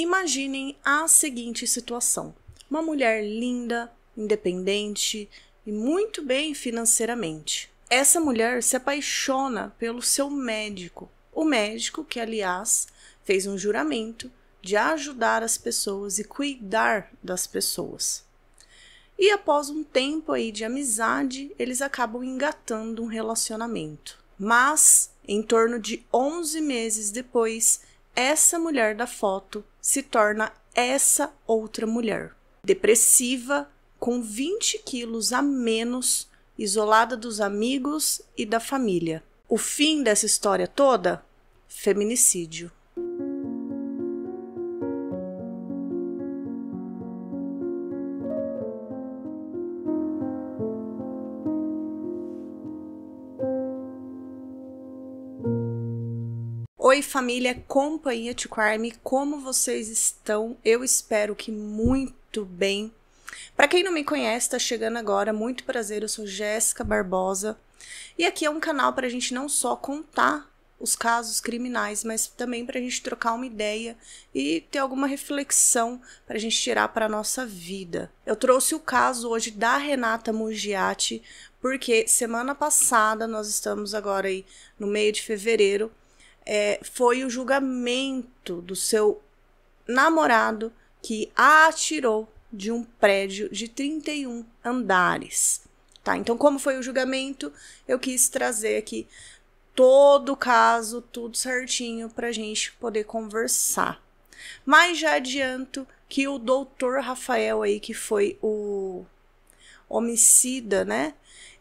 Imaginem a seguinte situação: uma mulher linda, independente e muito bem financeiramente. Essa mulher se apaixona pelo seu médico, o médico que, aliás, fez um juramento de ajudar as pessoas e cuidar das pessoas. E após um tempo aí de amizade, eles acabam engatando um relacionamento. Mas, em torno de 11 meses depois, essa mulher da foto se torna essa outra mulher. Depressiva, com 20 quilos a menos, isolada dos amigos e da família. O fim dessa história toda? Feminicídio. Oi, família, companhia Tiquarme, como vocês estão? Eu espero que muito bem. Para quem não me conhece, está chegando agora, muito prazer, eu sou Jéssica Barbosa. E aqui é um canal para a gente não só contar os casos criminais, mas também para a gente trocar uma ideia e ter alguma reflexão para a gente tirar para a nossa vida. Eu trouxe o caso hoje da Renata Mugiati, porque semana passada, nós estamos agora aí no meio de fevereiro, é, foi o julgamento do seu namorado que a atirou de um prédio de 31 andares. Tá? Então, como foi o julgamento, eu quis trazer aqui todo o caso, tudo certinho, para gente poder conversar. Mas já adianto que o doutor Rafael aí, que foi o homicida, né?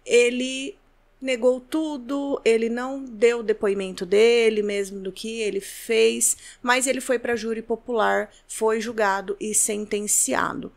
Ele negou tudo, ele não deu depoimento dele mesmo do que ele fez, mas ele foi para júri popular, foi julgado e sentenciado.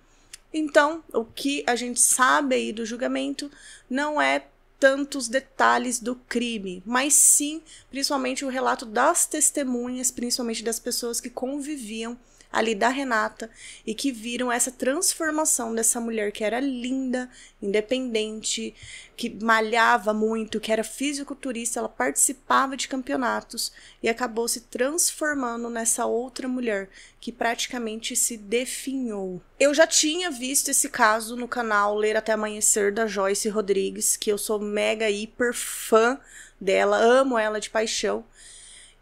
Então, o que a gente sabe aí do julgamento não é tantos detalhes do crime, mas sim, principalmente o relato das testemunhas, principalmente das pessoas que conviviam ali da Renata e que viram essa transformação dessa mulher que era linda, independente, que malhava muito, que era fisiculturista, ela participava de campeonatos e acabou se transformando nessa outra mulher que praticamente se definhou. Eu já tinha visto esse caso no canal Ler até Amanhecer da Joyce Rodrigues, que eu sou mega hiper fã dela, amo ela de paixão.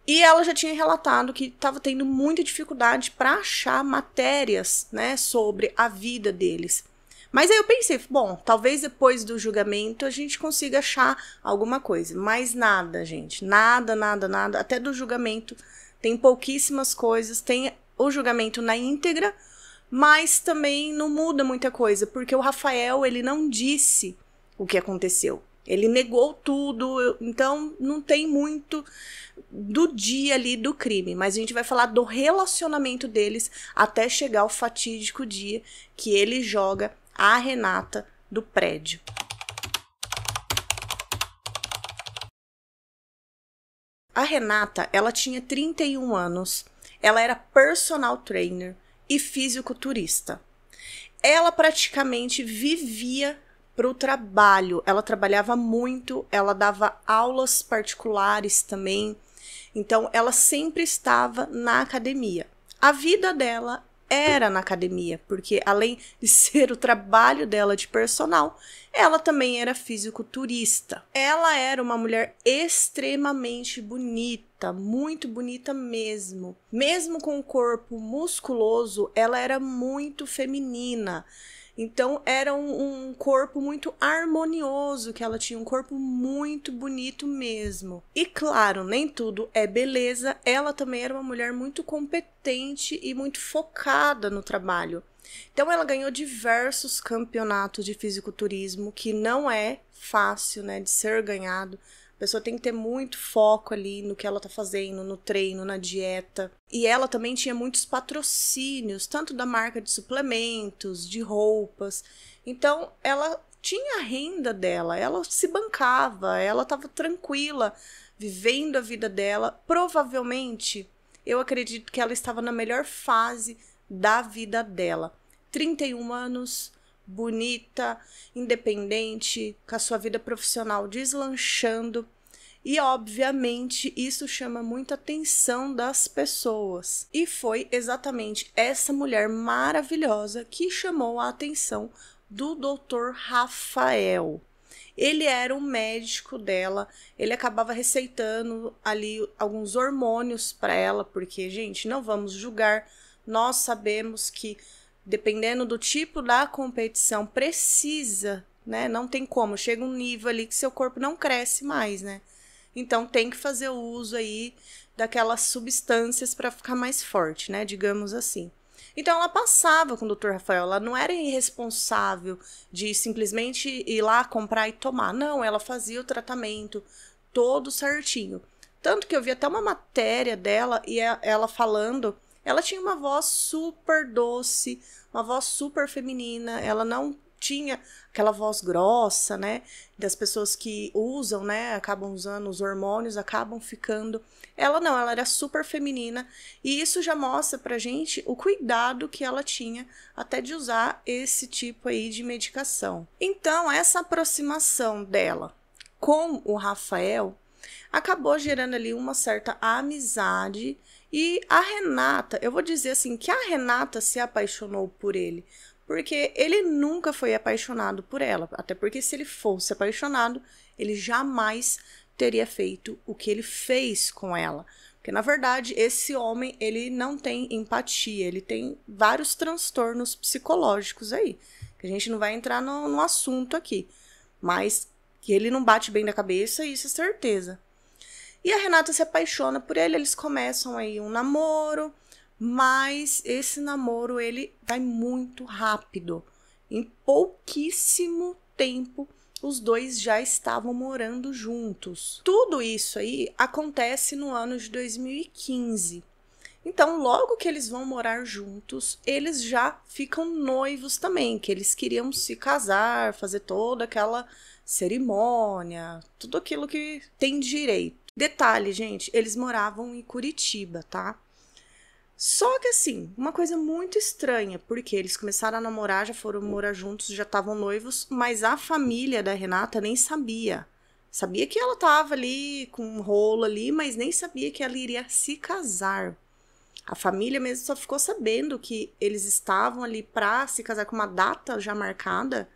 E ela já tinha relatado que estava tendo muita dificuldade para achar matérias, né, sobre a vida deles. Mas aí eu pensei, bom, talvez depois do julgamento a gente consiga achar alguma coisa, mas nada, gente, nada, nada, nada, até do julgamento tem pouquíssimas coisas, tem o julgamento na íntegra, mas também não muda muita coisa, porque o Rafael, ele não disse o que aconteceu. Ele negou tudo, então não tem muito do dia ali do crime, mas a gente vai falar do relacionamento deles até chegar o fatídico dia que ele joga a Renata do prédio. A Renata, ela tinha 31 anos. Ela era personal trainer e fisiculturista. Ela praticamente vivia para o trabalho. Ela trabalhava muito, ela dava aulas particulares também. Então, ela sempre estava na academia. A vida dela era na academia, porque além de ser o trabalho dela de personal, ela também era fisiculturista. Ela era uma mulher extremamente bonita, muito bonita mesmo. Mesmo com o corpo musculoso, ela era muito feminina. Então era um, um, corpo muito harmonioso, que ela tinha um corpo muito bonito mesmo. E claro, nem tudo é beleza. Ela também era uma mulher muito competente e muito focada no trabalho. Então ela ganhou diversos campeonatos de fisiculturismo, que não é fácil, né, de ser ganhado pessoa tem que ter muito foco ali no que ela tá fazendo, no treino, na dieta. E ela também tinha muitos patrocínios, tanto da marca de suplementos, de roupas. Então, ela tinha a renda dela, ela se bancava, ela estava tranquila, vivendo a vida dela. Provavelmente, eu acredito que ela estava na melhor fase da vida dela. 31 anos, bonita, independente, com a sua vida profissional deslanchando. E obviamente isso chama muita atenção das pessoas. E foi exatamente essa mulher maravilhosa que chamou a atenção do Dr. Rafael. Ele era o médico dela, ele acabava receitando ali alguns hormônios para ela, porque gente, não vamos julgar, nós sabemos que dependendo do tipo da competição, precisa, né? Não tem como. Chega um nível ali que seu corpo não cresce mais, né? Então tem que fazer o uso aí daquelas substâncias para ficar mais forte, né? Digamos assim. Então ela passava com o Dr. Rafael, ela não era irresponsável de simplesmente ir lá comprar e tomar. Não, ela fazia o tratamento todo certinho. Tanto que eu vi até uma matéria dela e é, ela falando ela tinha uma voz super doce, uma voz super feminina, ela não tinha aquela voz grossa, né? Das pessoas que usam, né? Acabam usando os hormônios, acabam ficando. Ela não, ela era super feminina. E isso já mostra pra gente o cuidado que ela tinha até de usar esse tipo aí de medicação. Então, essa aproximação dela com o Rafael acabou gerando ali uma certa amizade e a Renata, eu vou dizer assim, que a Renata se apaixonou por ele, porque ele nunca foi apaixonado por ela, até porque se ele fosse apaixonado, ele jamais teria feito o que ele fez com ela. Porque na verdade, esse homem, ele não tem empatia, ele tem vários transtornos psicológicos aí, que a gente não vai entrar no, no assunto aqui, mas que ele não bate bem da cabeça, isso é certeza. E a Renata se apaixona por ele, eles começam aí um namoro, mas esse namoro ele vai muito rápido. Em pouquíssimo tempo, os dois já estavam morando juntos. Tudo isso aí acontece no ano de 2015. Então, logo que eles vão morar juntos, eles já ficam noivos também, que eles queriam se casar, fazer toda aquela cerimônia, tudo aquilo que tem direito. Detalhe, gente, eles moravam em Curitiba, tá? Só que assim, uma coisa muito estranha, porque eles começaram a namorar, já foram morar juntos, já estavam noivos, mas a família da Renata nem sabia. Sabia que ela tava ali com um rolo ali, mas nem sabia que ela iria se casar. A família mesmo só ficou sabendo que eles estavam ali para se casar com uma data já marcada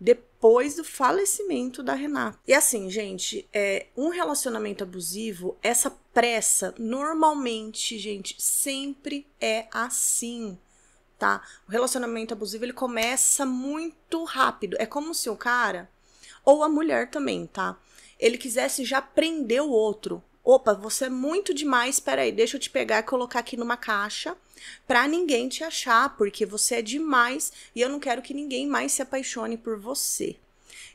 depois depois do falecimento da Renata. E assim, gente, é, um relacionamento abusivo, essa pressa, normalmente, gente, sempre é assim. Tá? O relacionamento abusivo ele começa muito rápido. É como se o cara ou a mulher também, tá? Ele quisesse já prender o outro. Opa, você é muito demais, peraí, deixa eu te pegar e colocar aqui numa caixa para ninguém te achar, porque você é demais e eu não quero que ninguém mais se apaixone por você.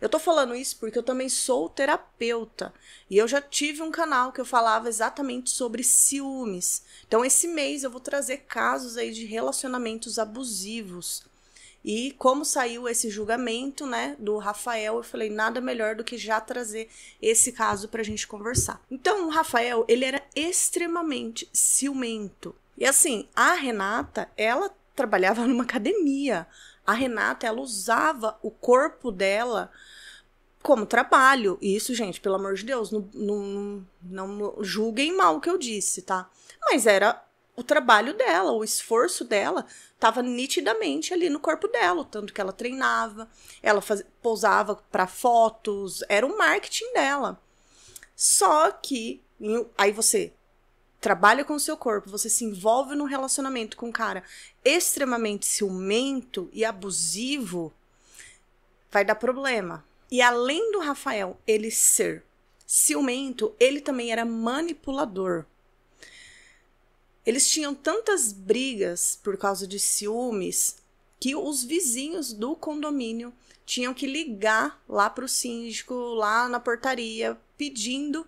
Eu tô falando isso porque eu também sou terapeuta e eu já tive um canal que eu falava exatamente sobre ciúmes. Então esse mês eu vou trazer casos aí de relacionamentos abusivos. E como saiu esse julgamento, né, do Rafael, eu falei nada melhor do que já trazer esse caso pra gente conversar. Então, o Rafael, ele era extremamente ciumento. E assim, a Renata, ela trabalhava numa academia. A Renata, ela usava o corpo dela como trabalho. E isso, gente, pelo amor de Deus, não, não, não julguem mal o que eu disse, tá? Mas era o trabalho dela, o esforço dela estava nitidamente ali no corpo dela, tanto que ela treinava, ela faz, posava para fotos, era o marketing dela. Só que aí você trabalha com o seu corpo, você se envolve num relacionamento com um cara extremamente ciumento e abusivo, vai dar problema. E além do Rafael ele ser ciumento, ele também era manipulador. Eles tinham tantas brigas por causa de ciúmes que os vizinhos do condomínio tinham que ligar lá para o síndico, lá na portaria, pedindo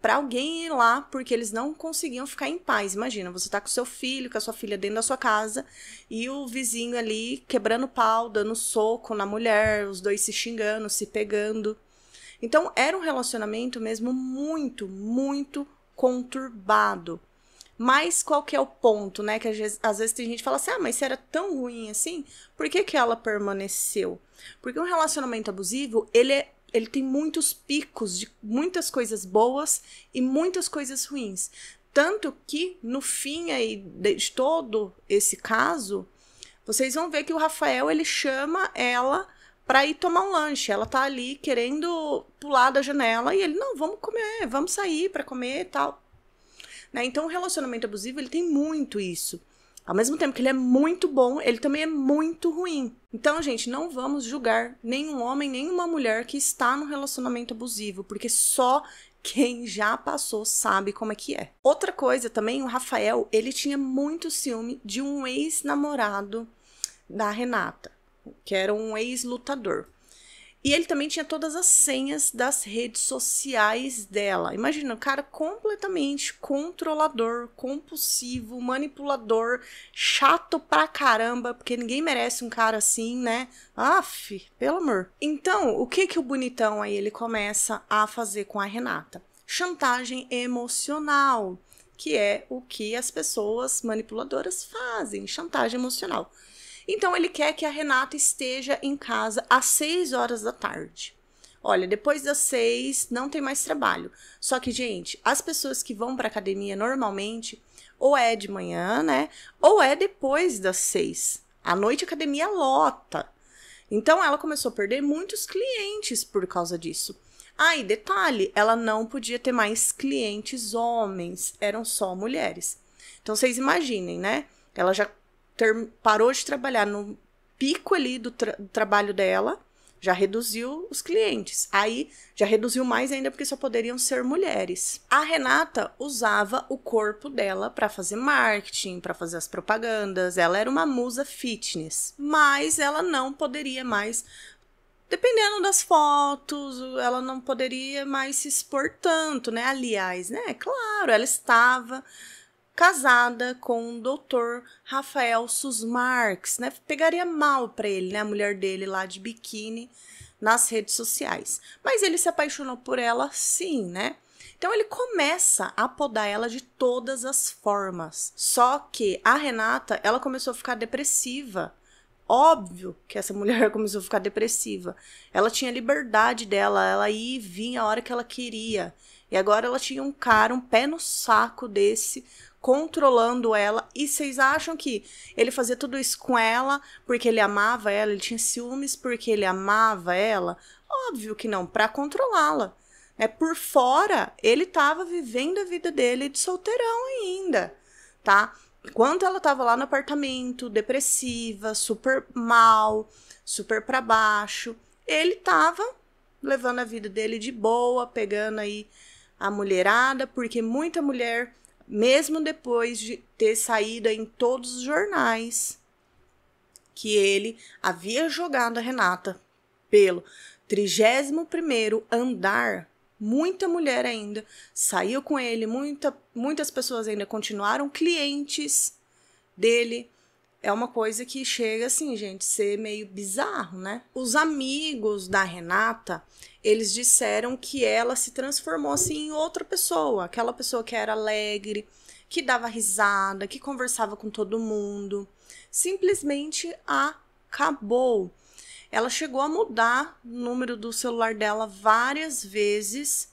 para alguém ir lá, porque eles não conseguiam ficar em paz. Imagina, você tá com seu filho, com a sua filha dentro da sua casa, e o vizinho ali quebrando pau, dando soco na mulher, os dois se xingando, se pegando. Então, era um relacionamento mesmo muito, muito conturbado. Mas qual que é o ponto, né? Que às vezes, às vezes tem gente que fala assim, ah, mas se era tão ruim assim, por que, que ela permaneceu? Porque um relacionamento abusivo, ele é ele tem muitos picos de muitas coisas boas e muitas coisas ruins. Tanto que, no fim aí de todo esse caso, vocês vão ver que o Rafael ele chama ela para ir tomar um lanche. Ela tá ali querendo pular da janela e ele, não, vamos comer, vamos sair para comer e tal. Né? Então, o relacionamento abusivo ele tem muito isso. Ao mesmo tempo que ele é muito bom, ele também é muito ruim. Então, gente, não vamos julgar nenhum homem, nenhuma mulher que está num relacionamento abusivo, porque só quem já passou sabe como é que é. Outra coisa também, o Rafael, ele tinha muito ciúme de um ex-namorado da Renata, que era um ex-lutador. E ele também tinha todas as senhas das redes sociais dela. Imagina, um cara completamente controlador, compulsivo, manipulador, chato pra caramba, porque ninguém merece um cara assim, né? Aff, pelo amor. Então, o que que o bonitão aí ele começa a fazer com a Renata? Chantagem emocional, que é o que as pessoas manipuladoras fazem, chantagem emocional. Então ele quer que a Renata esteja em casa às 6 horas da tarde. Olha, depois das seis não tem mais trabalho. Só que, gente, as pessoas que vão para academia normalmente, ou é de manhã, né? Ou é depois das seis. À noite a academia lota. Então ela começou a perder muitos clientes por causa disso. Ah, detalhe, ela não podia ter mais clientes homens, eram só mulheres. Então vocês imaginem, né? Ela já ter, parou de trabalhar no pico ali do, tra do trabalho dela, já reduziu os clientes. Aí já reduziu mais ainda porque só poderiam ser mulheres. A Renata usava o corpo dela para fazer marketing, para fazer as propagandas. Ela era uma musa fitness, mas ela não poderia mais dependendo das fotos, ela não poderia mais se expor tanto, né? Aliás, né? Claro, ela estava casada com o doutor Rafael Susmarx, né? Pegaria mal para ele, né? A mulher dele lá de biquíni nas redes sociais. Mas ele se apaixonou por ela sim, né? Então ele começa a podar ela de todas as formas. Só que a Renata, ela começou a ficar depressiva. Óbvio que essa mulher começou a ficar depressiva. Ela tinha liberdade dela, ela ia e vinha a hora que ela queria. E agora ela tinha um cara, um pé no saco desse controlando ela. E vocês acham que ele fazia tudo isso com ela porque ele amava ela? Ele tinha ciúmes porque ele amava ela? Óbvio que não, para controlá-la. É por fora, ele estava vivendo a vida dele de solteirão ainda, tá? Enquanto ela estava lá no apartamento, depressiva, super mal, super para baixo, ele estava levando a vida dele de boa, pegando aí a mulherada, porque muita mulher mesmo depois de ter saído em todos os jornais que ele havia jogado a Renata pelo 31º andar. Muita mulher ainda saiu com ele, muita, muitas pessoas ainda continuaram clientes dele. É uma coisa que chega assim, gente, ser meio bizarro, né? Os amigos da Renata eles disseram que ela se transformou assim em outra pessoa, aquela pessoa que era alegre, que dava risada, que conversava com todo mundo. Simplesmente acabou. Ela chegou a mudar o número do celular dela várias vezes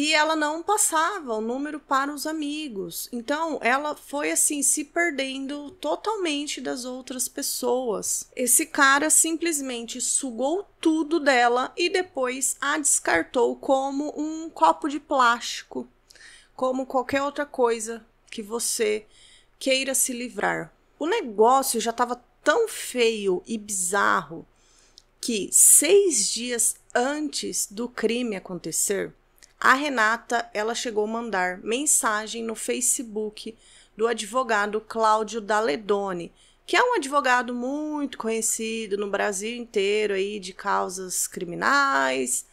e ela não passava o número para os amigos. Então, ela foi assim se perdendo totalmente das outras pessoas. Esse cara simplesmente sugou tudo dela e depois a descartou como um copo de plástico, como qualquer outra coisa que você queira se livrar. O negócio já estava tão feio e bizarro que seis dias antes do crime acontecer, a Renata, ela chegou a mandar mensagem no Facebook do advogado Cláudio Daledoni, que é um advogado muito conhecido no Brasil inteiro aí de causas criminais.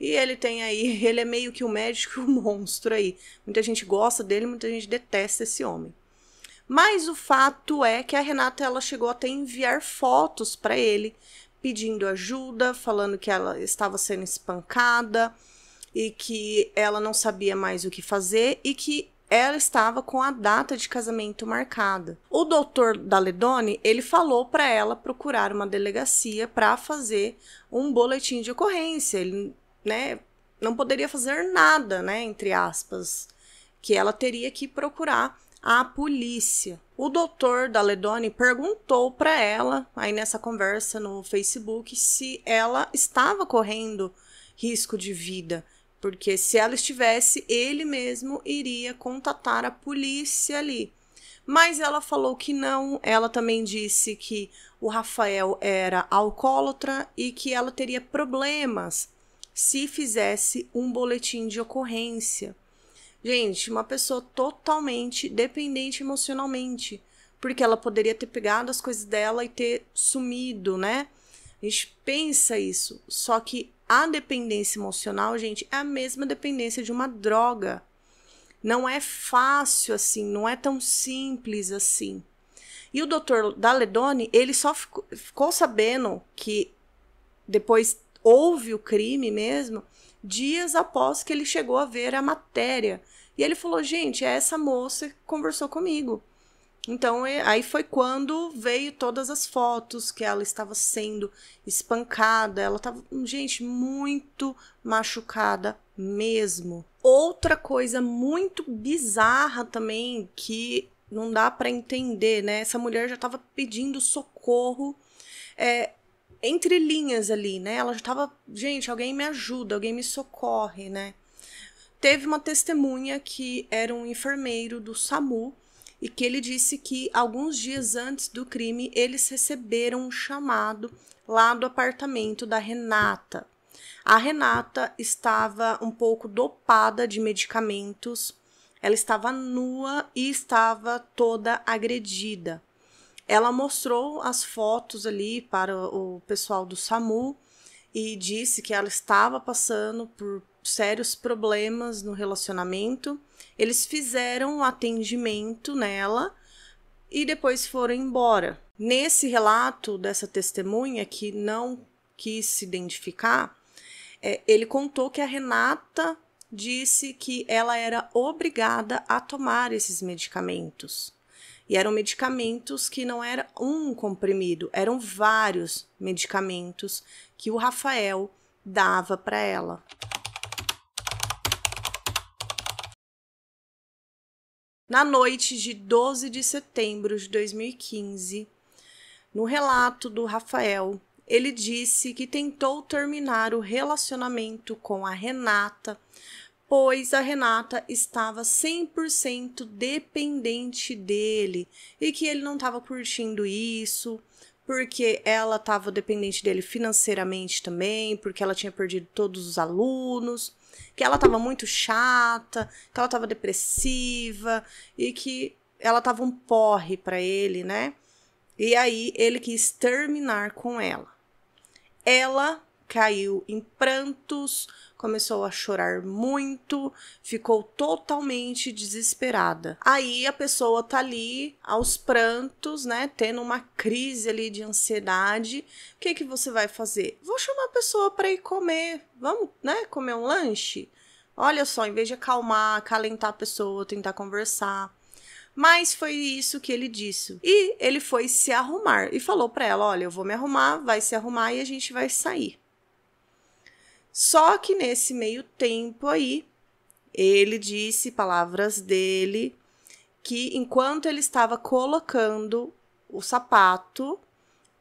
E ele tem aí, ele é meio que o um médico monstro aí. Muita gente gosta dele, muita gente detesta esse homem. Mas o fato é que a Renata ela chegou até enviar fotos para ele pedindo ajuda, falando que ela estava sendo espancada, e que ela não sabia mais o que fazer e que ela estava com a data de casamento marcada. O doutor Daledoni, ele falou para ela procurar uma delegacia para fazer um boletim de ocorrência. Ele, né, não poderia fazer nada, né, entre aspas, que ela teria que procurar a polícia. O doutor Daledoni perguntou para ela, aí nessa conversa no Facebook, se ela estava correndo risco de vida porque se ela estivesse, ele mesmo iria contatar a polícia ali. Mas ela falou que não, ela também disse que o Rafael era alcoólatra e que ela teria problemas se fizesse um boletim de ocorrência. Gente, uma pessoa totalmente dependente emocionalmente, porque ela poderia ter pegado as coisas dela e ter sumido, né? A gente pensa isso, só que a dependência emocional, gente, é a mesma dependência de uma droga. Não é fácil assim, não é tão simples assim. E o doutor Daledoni, ele só ficou, ficou sabendo que depois houve o crime mesmo, dias após que ele chegou a ver a matéria. E ele falou: gente, é essa moça que conversou comigo. Então, aí foi quando veio todas as fotos que ela estava sendo espancada, ela estava, gente, muito machucada mesmo. Outra coisa muito bizarra também que não dá para entender, né? Essa mulher já estava pedindo socorro, é, entre linhas ali, né? Ela já estava, gente, alguém me ajuda, alguém me socorre, né? Teve uma testemunha que era um enfermeiro do SAMU e que ele disse que alguns dias antes do crime eles receberam um chamado lá do apartamento da Renata. A Renata estava um pouco dopada de medicamentos, ela estava nua e estava toda agredida. Ela mostrou as fotos ali para o pessoal do SAMU e disse que ela estava passando por sérios problemas no relacionamento eles fizeram o um atendimento nela e depois foram embora. Nesse relato dessa testemunha que não quis se identificar, é, ele contou que a Renata disse que ela era obrigada a tomar esses medicamentos. E eram medicamentos que não era um comprimido, eram vários medicamentos que o Rafael dava para ela. Na noite de 12 de setembro de 2015, no relato do Rafael, ele disse que tentou terminar o relacionamento com a Renata, pois a Renata estava 100% dependente dele e que ele não estava curtindo isso, porque ela estava dependente dele financeiramente também, porque ela tinha perdido todos os alunos, que ela estava muito chata, que ela estava depressiva e que ela estava um porre para ele, né? E aí ele quis terminar com ela. Ela caiu em prantos, começou a chorar muito, ficou totalmente desesperada. Aí a pessoa tá ali aos prantos, né, tendo uma crise ali de ansiedade. O que que você vai fazer? Vou chamar a pessoa para ir comer. Vamos, né, comer um lanche? Olha só, em vez de acalmar, acalentar a pessoa, tentar conversar, mas foi isso que ele disse. E ele foi se arrumar e falou para ela: "Olha, eu vou me arrumar, vai se arrumar e a gente vai sair". Só que nesse meio tempo aí, ele disse palavras dele que enquanto ele estava colocando o sapato,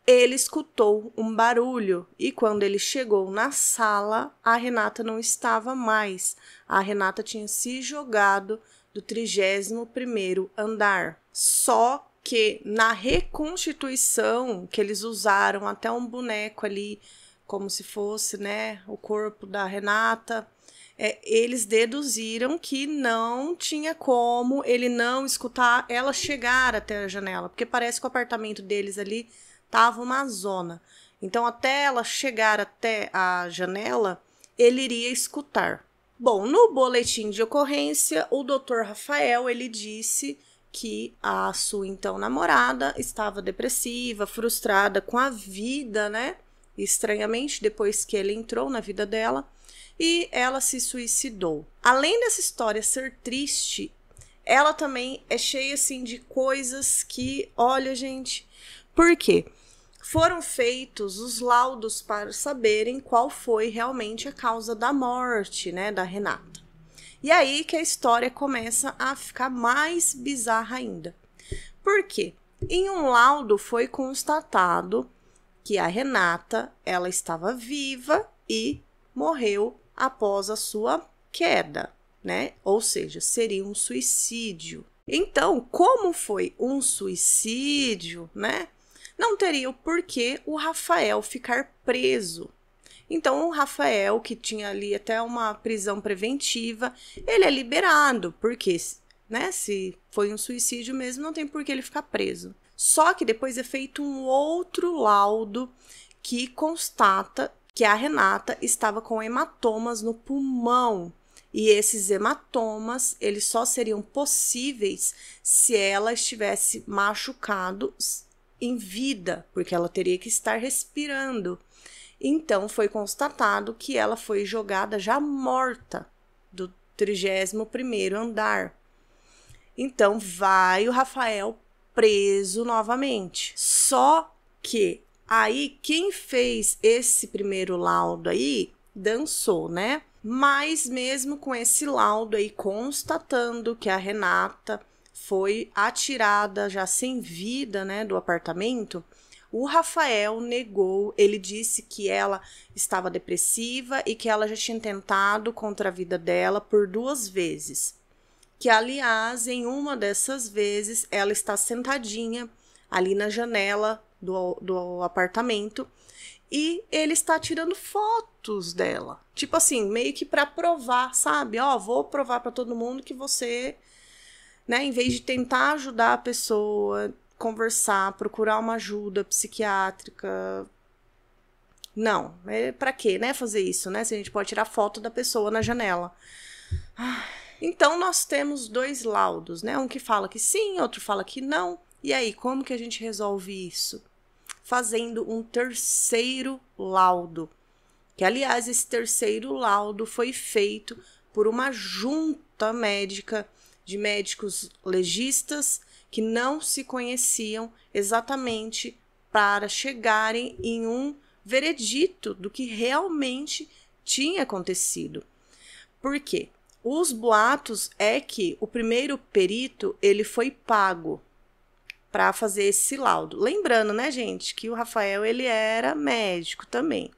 ele escutou um barulho e quando ele chegou na sala, a Renata não estava mais. A Renata tinha se jogado do 31º andar. Só que na reconstituição que eles usaram até um boneco ali como se fosse né, o corpo da Renata. É, eles deduziram que não tinha como ele não escutar ela chegar até a janela, porque parece que o apartamento deles ali tava uma zona. Então, até ela chegar até a janela, ele iria escutar. Bom, no boletim de ocorrência, o Dr. Rafael ele disse que a sua então namorada estava depressiva, frustrada com a vida, né? estranhamente depois que ele entrou na vida dela e ela se suicidou. Além dessa história ser triste, ela também é cheia assim de coisas que, olha, gente, por quê? Foram feitos os laudos para saberem qual foi realmente a causa da morte, né, da Renata. E aí que a história começa a ficar mais bizarra ainda. Por quê? Em um laudo foi constatado que a Renata, ela estava viva e morreu após a sua queda, né? Ou seja, seria um suicídio. Então, como foi um suicídio, né? Não teria o porquê o Rafael ficar preso. Então, o Rafael, que tinha ali até uma prisão preventiva, ele é liberado, porque, né, se foi um suicídio mesmo, não tem por que ele ficar preso. Só que depois é feito um outro laudo que constata que a Renata estava com hematomas no pulmão. E esses hematomas, eles só seriam possíveis se ela estivesse machucado em vida, porque ela teria que estar respirando. Então foi constatado que ela foi jogada já morta do 31 andar. Então vai o Rafael preso novamente. Só que aí quem fez esse primeiro laudo aí dançou, né? Mas mesmo com esse laudo aí constatando que a Renata foi atirada já sem vida, né, do apartamento, o Rafael negou, ele disse que ela estava depressiva e que ela já tinha tentado contra a vida dela por duas vezes que aliás, em uma dessas vezes, ela está sentadinha ali na janela do, do apartamento e ele está tirando fotos dela. Tipo assim, meio que para provar, sabe? Ó, oh, vou provar para todo mundo que você, né, em vez de tentar ajudar a pessoa, conversar, procurar uma ajuda psiquiátrica, não, é para quê, né, fazer isso, né? Se a gente pode tirar foto da pessoa na janela. Ai, então nós temos dois laudos, né? Um que fala que sim, outro fala que não. E aí, como que a gente resolve isso? Fazendo um terceiro laudo. Que aliás, esse terceiro laudo foi feito por uma junta médica de médicos legistas que não se conheciam exatamente para chegarem em um veredito do que realmente tinha acontecido. Por quê? Os boatos é que o primeiro perito, ele foi pago para fazer esse laudo. Lembrando, né, gente, que o Rafael ele era médico também.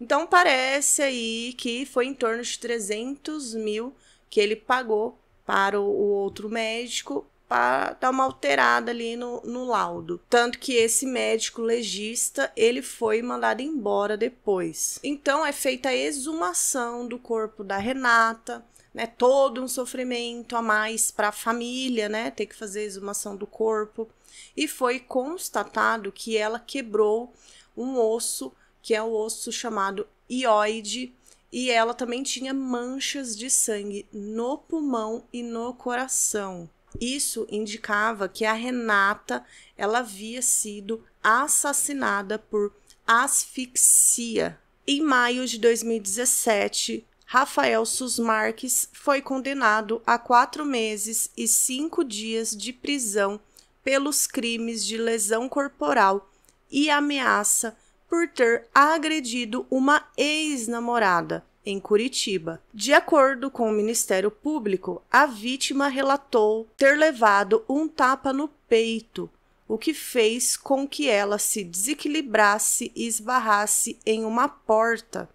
Então parece aí que foi em torno de 300 mil que ele pagou para o outro médico para dar uma alterada ali no, no laudo. Tanto que esse médico legista, ele foi mandado embora depois. Então é feita a exumação do corpo da Renata, né, todo um sofrimento a mais para a família, né, ter que fazer a exumação do corpo. E foi constatado que ela quebrou um osso, que é o osso chamado ióide, e ela também tinha manchas de sangue no pulmão e no coração. Isso indicava que a Renata ela havia sido assassinada por asfixia. Em maio de 2017, Rafael Susmarques foi condenado a quatro meses e cinco dias de prisão pelos crimes de lesão corporal e ameaça por ter agredido uma ex-namorada em Curitiba. De acordo com o Ministério Público, a vítima relatou ter levado um tapa no peito, o que fez com que ela se desequilibrasse e esbarrasse em uma porta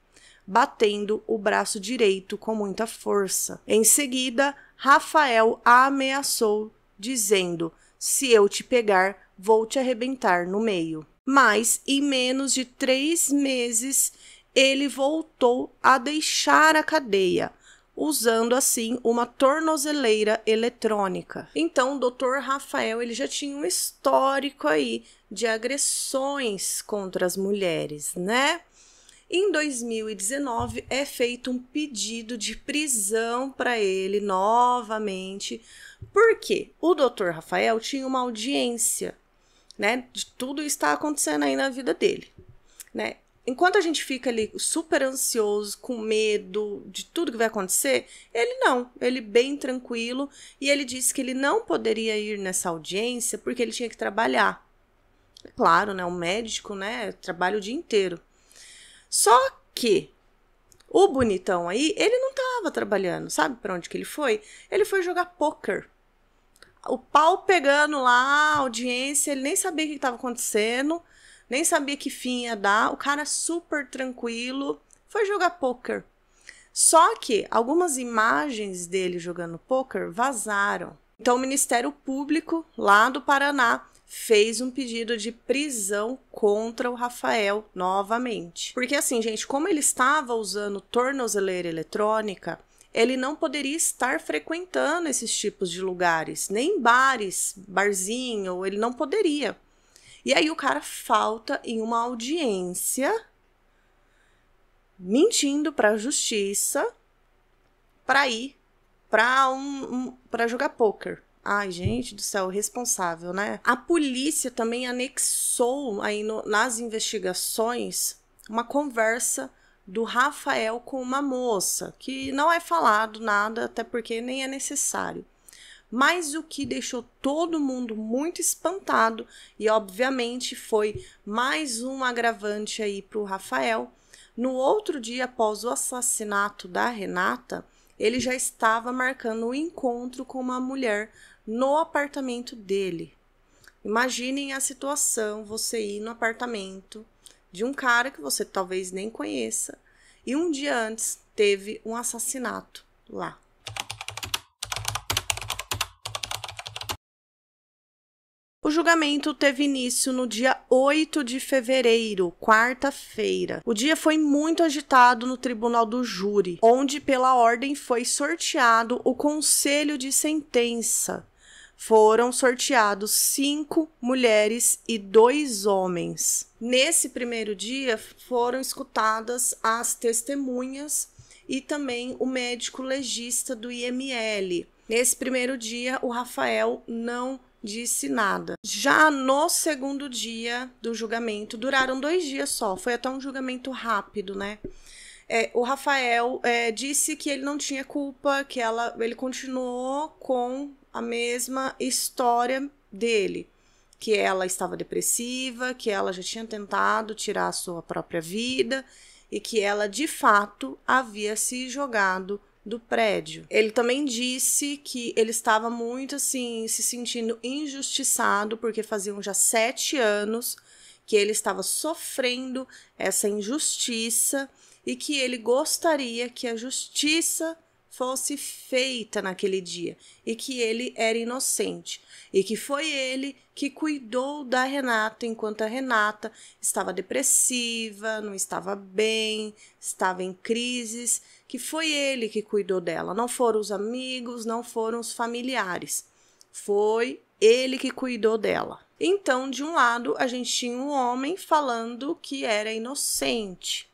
batendo o braço direito com muita força. Em seguida, Rafael a ameaçou, dizendo: Se eu te pegar, vou te arrebentar no meio. Mas, em menos de três meses, ele voltou a deixar a cadeia usando assim uma tornozeleira eletrônica. Então, o doutor Rafael, ele já tinha um histórico aí de agressões contra as mulheres, né? Em 2019 é feito um pedido de prisão para ele novamente, porque o doutor Rafael tinha uma audiência, né? De tudo está acontecendo aí na vida dele, né? Enquanto a gente fica ali super ansioso, com medo de tudo que vai acontecer, ele não, ele bem tranquilo e ele disse que ele não poderia ir nessa audiência porque ele tinha que trabalhar. Claro, né? O médico, né? Trabalha o dia inteiro. Só que o bonitão aí, ele não estava trabalhando, sabe para onde que ele foi? Ele foi jogar poker. O pau pegando lá, audiência, ele nem sabia o que estava acontecendo, nem sabia que fim ia dar. O cara super tranquilo, foi jogar poker. Só que algumas imagens dele jogando poker vazaram. Então o Ministério Público lá do Paraná fez um pedido de prisão contra o Rafael novamente. Porque assim, gente, como ele estava usando tornozeleira eletrônica, ele não poderia estar frequentando esses tipos de lugares, nem bares, barzinho, ele não poderia. E aí o cara falta em uma audiência mentindo para a justiça para ir para um, um para jogar poker. Ai, gente do céu, responsável, né? A polícia também anexou aí no, nas investigações uma conversa do Rafael com uma moça, que não é falado nada, até porque nem é necessário. Mas o que deixou todo mundo muito espantado, e obviamente foi mais um agravante aí para o Rafael. No outro dia após o assassinato da Renata, ele já estava marcando o um encontro com uma mulher no apartamento dele. Imaginem a situação, você ir no apartamento de um cara que você talvez nem conheça e um dia antes teve um assassinato lá. O julgamento teve início no dia 8 de fevereiro, quarta-feira. O dia foi muito agitado no Tribunal do Júri, onde, pela ordem, foi sorteado o conselho de sentença foram sorteados cinco mulheres e dois homens. Nesse primeiro dia foram escutadas as testemunhas e também o médico legista do IML. Nesse primeiro dia, o Rafael não disse nada. Já no segundo dia do julgamento, duraram dois dias só, foi até um julgamento rápido, né? É, o Rafael é, disse que ele não tinha culpa, que ela, ele continuou com a mesma história dele, que ela estava depressiva, que ela já tinha tentado tirar a sua própria vida e que ela de fato havia se jogado do prédio. Ele também disse que ele estava muito assim, se sentindo injustiçado, porque faziam já sete anos que ele estava sofrendo essa injustiça e que ele gostaria que a justiça fosse feita naquele dia e que ele era inocente e que foi ele que cuidou da Renata enquanto a Renata estava depressiva, não estava bem, estava em crises, que foi ele que cuidou dela, não foram os amigos, não foram os familiares. Foi ele que cuidou dela. Então, de um lado, a gente tinha um homem falando que era inocente,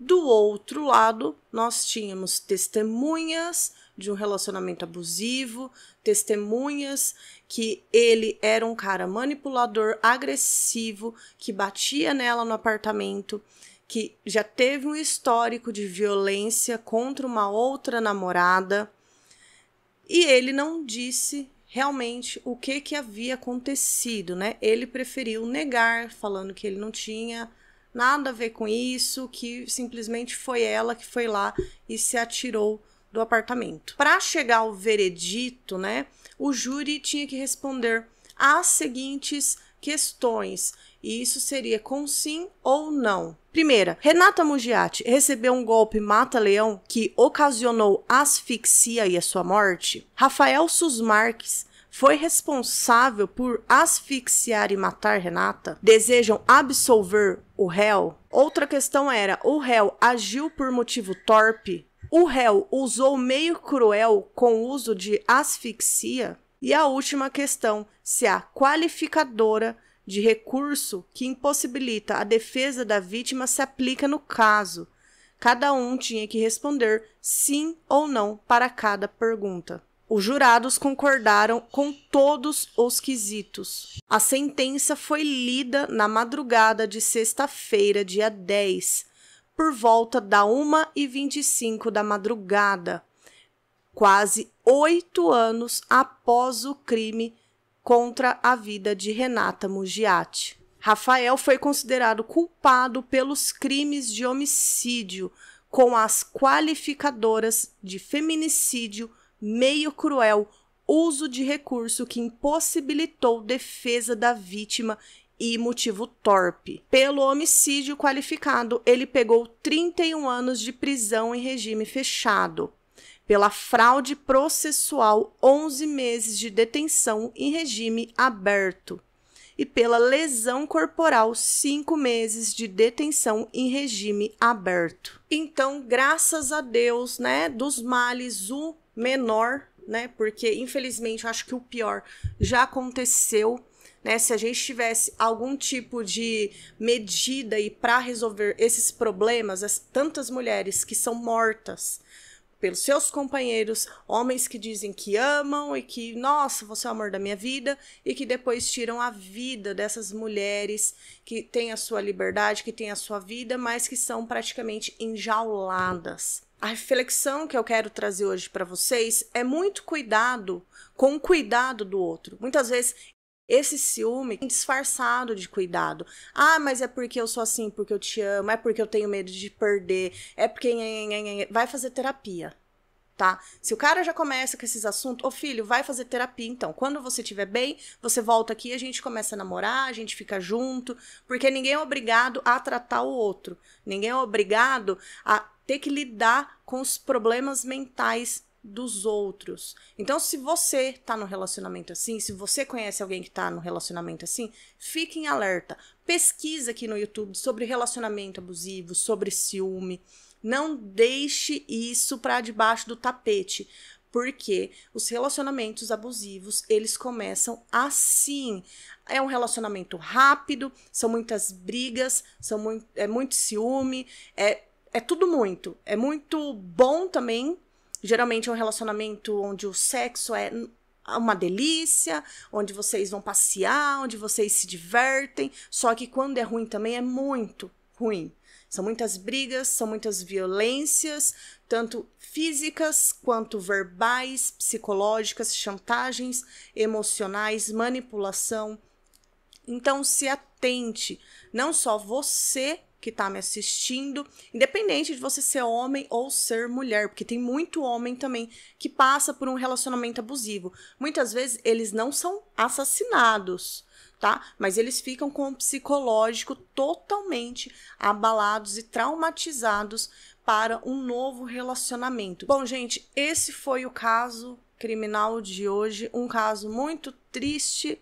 do outro lado, nós tínhamos testemunhas de um relacionamento abusivo, testemunhas que ele era um cara manipulador, agressivo, que batia nela no apartamento, que já teve um histórico de violência contra uma outra namorada. E ele não disse realmente o que que havia acontecido, né? Ele preferiu negar, falando que ele não tinha nada a ver com isso, que simplesmente foi ela que foi lá e se atirou do apartamento. Para chegar ao veredito, né, o júri tinha que responder às seguintes questões. E isso seria com sim ou não. Primeira, Renata Mugiati recebeu um golpe mata-leão que ocasionou asfixia e a sua morte? Rafael Susmarques foi responsável por asfixiar e matar Renata, desejam absolver o réu. Outra questão era: o réu agiu por motivo torpe? O réu usou meio cruel com o uso de asfixia? E a última questão: se a qualificadora de recurso que impossibilita a defesa da vítima se aplica no caso. Cada um tinha que responder sim ou não para cada pergunta. Os jurados concordaram com todos os quesitos. A sentença foi lida na madrugada de sexta-feira, dia 10, por volta da 1h25 da madrugada, quase oito anos após o crime contra a vida de Renata Mugiati. Rafael foi considerado culpado pelos crimes de homicídio com as qualificadoras de feminicídio meio cruel uso de recurso que impossibilitou defesa da vítima e motivo torpe. Pelo homicídio qualificado, ele pegou 31 anos de prisão em regime fechado. Pela fraude processual, 11 meses de detenção em regime aberto. E pela lesão corporal, cinco meses de detenção em regime aberto. Então, graças a Deus, né, dos males, o menor, né? Porque, infelizmente, eu acho que o pior já aconteceu. Né? Se a gente tivesse algum tipo de medida e para resolver esses problemas, as tantas mulheres que são mortas pelos seus companheiros, homens que dizem que amam e que, nossa, você é o amor da minha vida, e que depois tiram a vida dessas mulheres que têm a sua liberdade, que têm a sua vida, mas que são praticamente enjauladas a reflexão que eu quero trazer hoje para vocês é muito cuidado com o cuidado do outro. Muitas vezes esse ciúme é disfarçado de cuidado. Ah, mas é porque eu sou assim, porque eu te amo, é porque eu tenho medo de perder, é porque vai fazer terapia. Tá? Se o cara já começa com esses assuntos, ô filho, vai fazer terapia então. Quando você estiver bem, você volta aqui, a gente começa a namorar, a gente fica junto, porque ninguém é obrigado a tratar o outro. Ninguém é obrigado a ter que lidar com os problemas mentais dos outros. Então, se você está no relacionamento assim, se você conhece alguém que está no relacionamento assim, fique em alerta. Pesquisa aqui no YouTube sobre relacionamento abusivo, sobre ciúme. Não deixe isso para debaixo do tapete, porque os relacionamentos abusivos, eles começam assim. É um relacionamento rápido, são muitas brigas, são muito, é muito ciúme, é é tudo muito. É muito bom também. Geralmente é um relacionamento onde o sexo é uma delícia, onde vocês vão passear, onde vocês se divertem. Só que quando é ruim também é muito ruim. São muitas brigas, são muitas violências, tanto físicas quanto verbais, psicológicas, chantagens emocionais, manipulação. Então se atente, não só você que está me assistindo, independente de você ser homem ou ser mulher, porque tem muito homem também que passa por um relacionamento abusivo. Muitas vezes eles não são assassinados, tá? Mas eles ficam com o psicológico totalmente abalados e traumatizados para um novo relacionamento. Bom, gente, esse foi o caso criminal de hoje, um caso muito triste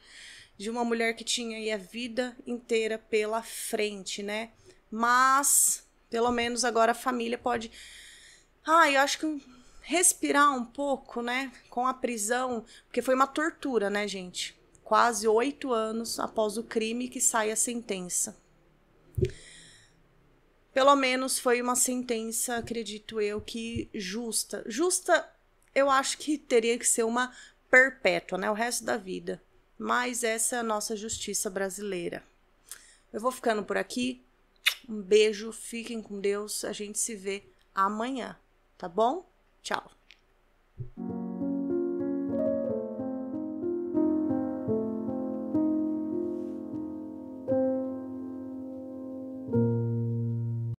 de uma mulher que tinha aí a vida inteira pela frente, né? Mas, pelo menos agora a família pode. Ah, eu acho que respirar um pouco, né? Com a prisão, porque foi uma tortura, né, gente? Quase oito anos após o crime que sai a sentença. Pelo menos foi uma sentença, acredito eu, que justa. Justa, eu acho que teria que ser uma perpétua, né? O resto da vida. Mas essa é a nossa justiça brasileira. Eu vou ficando por aqui. Um beijo, fiquem com Deus. A gente se vê amanhã, tá bom? Tchau.